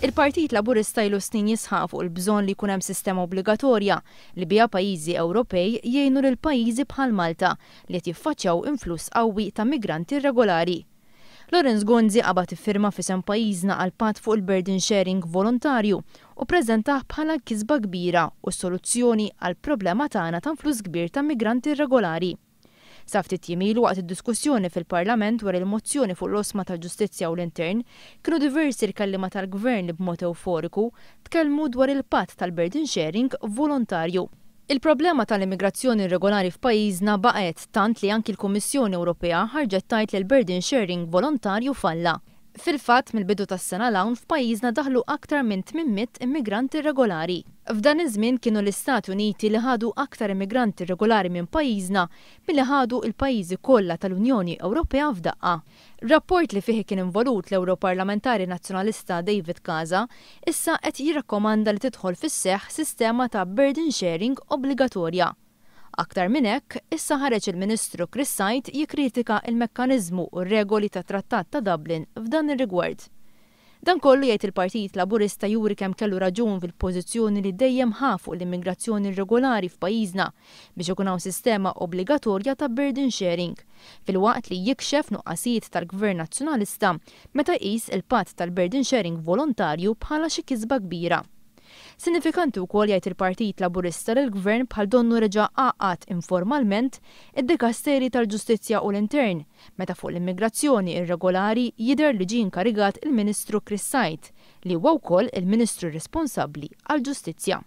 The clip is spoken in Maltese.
Il-Partit Laburista jlu snin jisħafu fuq il-bżon li kunem sistema obbligatorja li bija pajizi Ewropej jgħinu lil pajizi bħal Malta li jtiffaċċjaw influss qawwi ta' migranti irregolari. Lorenz Gonzi qabat firma fisem pajizna għal pat fuq il-burden sharing volontarju u prezentaħ bħala kizba kbira u soluzzjoni għal problema tagħna ta' influss kbir ta' migranti irregolari. Saftit ftit jimilu waqt id-diskussjoni fil-Parlament wara il-mozzjoni fuq l-osma tal-ġustizzja u l-intern, kienu diversi l-kallima tal-gvern li b'mod euforiku tkellmu dwar il-patt tal-burden sharing volontarju Il-problema tal-immigrazzjoni regolari f'pajjiżna baqgħet tant li anki l-Kummissjoni Ewropea ħarġet tajt li l-burden sharing volontarju falla. Fil-fatt mill-bidu tas-sena l'Awn f'pajjiżna daħlu aktar minn 800 immigranti regolari. F'dan iż-żmien kienu l-Istati Uniti li ħadu aktar immigranti regolari minn pajjiżna milli ħadu l-pajjiżi kollha tal-Unjoni Ewropea f'daqqa. Rapport li fih kien involut l-Europarlamentari Nazzjonalista David Kaza issa qed jirrakkomanda li tidħol fis-seħħ sistema ta' burden sharing obbligatorja. Aktar minn hekk, issa ħareġ il-Ministru Chris Sajt jikkritika il-mekkaniżmu u regoli ta' Trattat ta' Dublin f'dan ir-rigward. Dan kollu jgħid il-Partit Laburista juri kemm kellu raġun fil-pożizzjoni li dejjem ħafu l-immigrazzjoni regolari f'pajjiżna biex ikun hawn sistema obbligatorja ta' burden sharing fil-waqt li jikxef nuqqasijiet tal-Gvern Nazzjonalista meta qis il-patt tal-burden sharing volontarju bħala xi kisba kbira. Sinifikanti wkoll jajt il-Partit Laburista l gvern bħal donnu reġa' għaqat informalment id-dikasteri tal-Ġustizzja u l-Intern meta fuq l-immigrazzjoni irregolari jidher li ġie karigat il-Ministru Sajt, li huwa wkoll il-Ministru responsabbli għall-Ġustizzja.